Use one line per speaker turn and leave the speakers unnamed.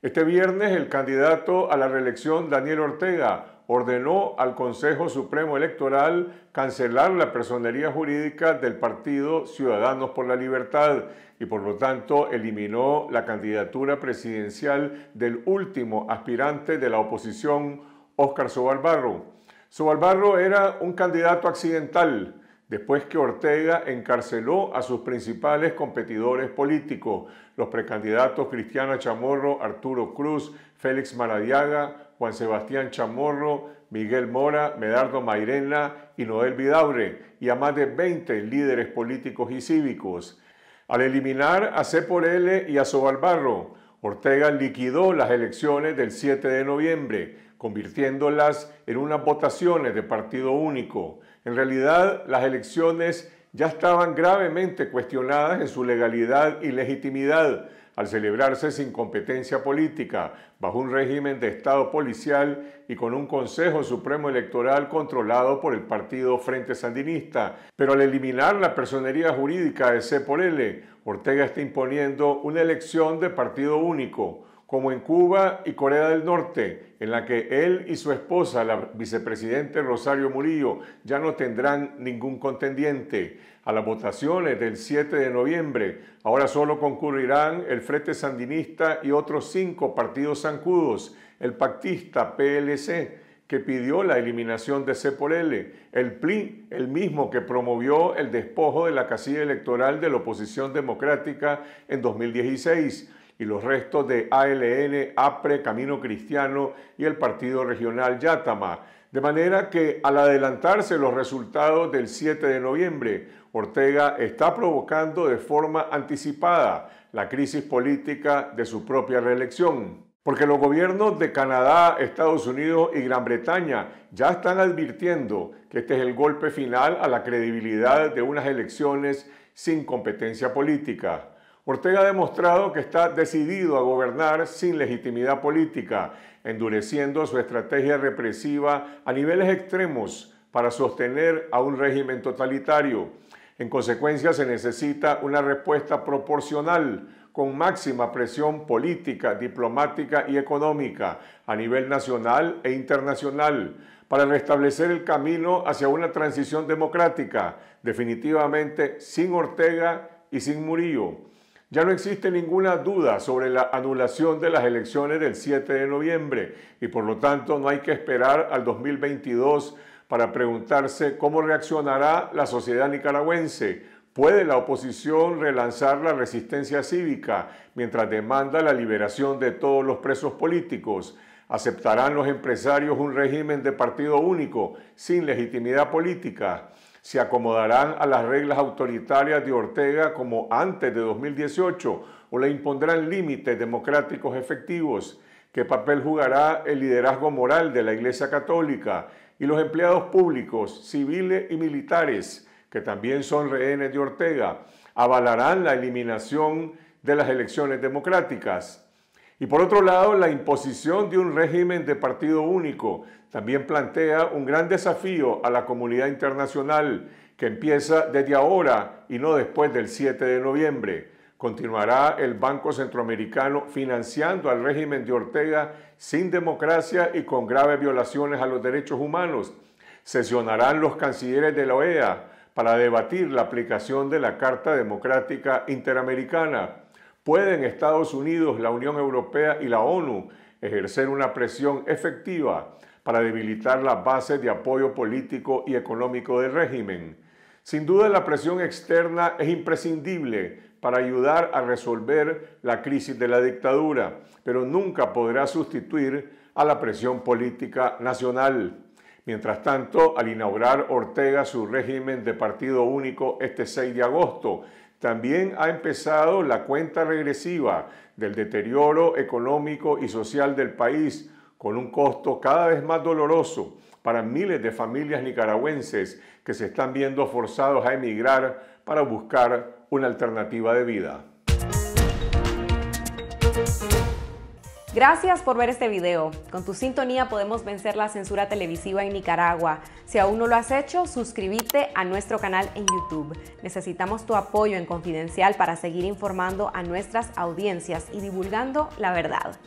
Este viernes el candidato a la reelección Daniel Ortega ordenó al Consejo Supremo Electoral cancelar la personería jurídica del partido Ciudadanos por la Libertad y por lo tanto eliminó la candidatura presidencial del último aspirante de la oposición, Óscar Sobalbarro. Sobalbarro era un candidato accidental, después que Ortega encarceló a sus principales competidores políticos, los precandidatos Cristiana Chamorro, Arturo Cruz, Félix Maradiaga, Juan Sebastián Chamorro, Miguel Mora, Medardo Mairena y Noel Vidaure, y a más de 20 líderes políticos y cívicos. Al eliminar a C por L y a Sobalbarro, Ortega liquidó las elecciones del 7 de noviembre, convirtiéndolas en unas votaciones de partido único. En realidad, las elecciones ya estaban gravemente cuestionadas en su legalidad y legitimidad al celebrarse sin competencia política, bajo un régimen de Estado policial y con un Consejo Supremo Electoral controlado por el partido Frente Sandinista. Pero al eliminar la personería jurídica de C por Ortega está imponiendo una elección de partido único, como en Cuba y Corea del Norte, en la que él y su esposa, la vicepresidente Rosario Murillo, ya no tendrán ningún contendiente. A las votaciones del 7 de noviembre, ahora solo concurrirán el Frente Sandinista y otros cinco partidos zancudos, el pactista PLC, que pidió la eliminación de C el PLI, el mismo que promovió el despojo de la casilla electoral de la oposición democrática en 2016, y los restos de ALN, APRE, Camino Cristiano y el Partido Regional Yatama. De manera que al adelantarse los resultados del 7 de noviembre, Ortega está provocando de forma anticipada la crisis política de su propia reelección. Porque los gobiernos de Canadá, Estados Unidos y Gran Bretaña ya están advirtiendo que este es el golpe final a la credibilidad de unas elecciones sin competencia política. Ortega ha demostrado que está decidido a gobernar sin legitimidad política, endureciendo su estrategia represiva a niveles extremos para sostener a un régimen totalitario. En consecuencia, se necesita una respuesta proporcional con máxima presión política, diplomática y económica a nivel nacional e internacional para restablecer el camino hacia una transición democrática, definitivamente sin Ortega y sin Murillo. Ya no existe ninguna duda sobre la anulación de las elecciones del 7 de noviembre y por lo tanto no hay que esperar al 2022 para preguntarse cómo reaccionará la sociedad nicaragüense. ¿Puede la oposición relanzar la resistencia cívica mientras demanda la liberación de todos los presos políticos? ¿Aceptarán los empresarios un régimen de partido único sin legitimidad política? se acomodarán a las reglas autoritarias de Ortega como antes de 2018 o le impondrán límites democráticos efectivos? ¿Qué papel jugará el liderazgo moral de la Iglesia Católica y los empleados públicos, civiles y militares, que también son rehenes de Ortega? ¿Avalarán la eliminación de las elecciones democráticas? Y por otro lado, la imposición de un régimen de partido único también plantea un gran desafío a la comunidad internacional que empieza desde ahora y no después del 7 de noviembre. Continuará el Banco Centroamericano financiando al régimen de Ortega sin democracia y con graves violaciones a los derechos humanos. Sesionarán los cancilleres de la OEA para debatir la aplicación de la Carta Democrática Interamericana ¿Pueden Estados Unidos, la Unión Europea y la ONU ejercer una presión efectiva para debilitar las bases de apoyo político y económico del régimen? Sin duda la presión externa es imprescindible para ayudar a resolver la crisis de la dictadura, pero nunca podrá sustituir a la presión política nacional. Mientras tanto, al inaugurar Ortega su régimen de partido único este 6 de agosto, también ha empezado la cuenta regresiva del deterioro económico y social del país, con un costo cada vez más doloroso para miles de familias nicaragüenses que se están viendo forzados a emigrar para buscar una alternativa de vida. Gracias por ver este video. Con tu sintonía podemos vencer la censura televisiva en Nicaragua. Si aún no lo has hecho, suscríbete a nuestro canal en YouTube. Necesitamos tu apoyo en Confidencial para seguir informando a nuestras audiencias y divulgando la verdad.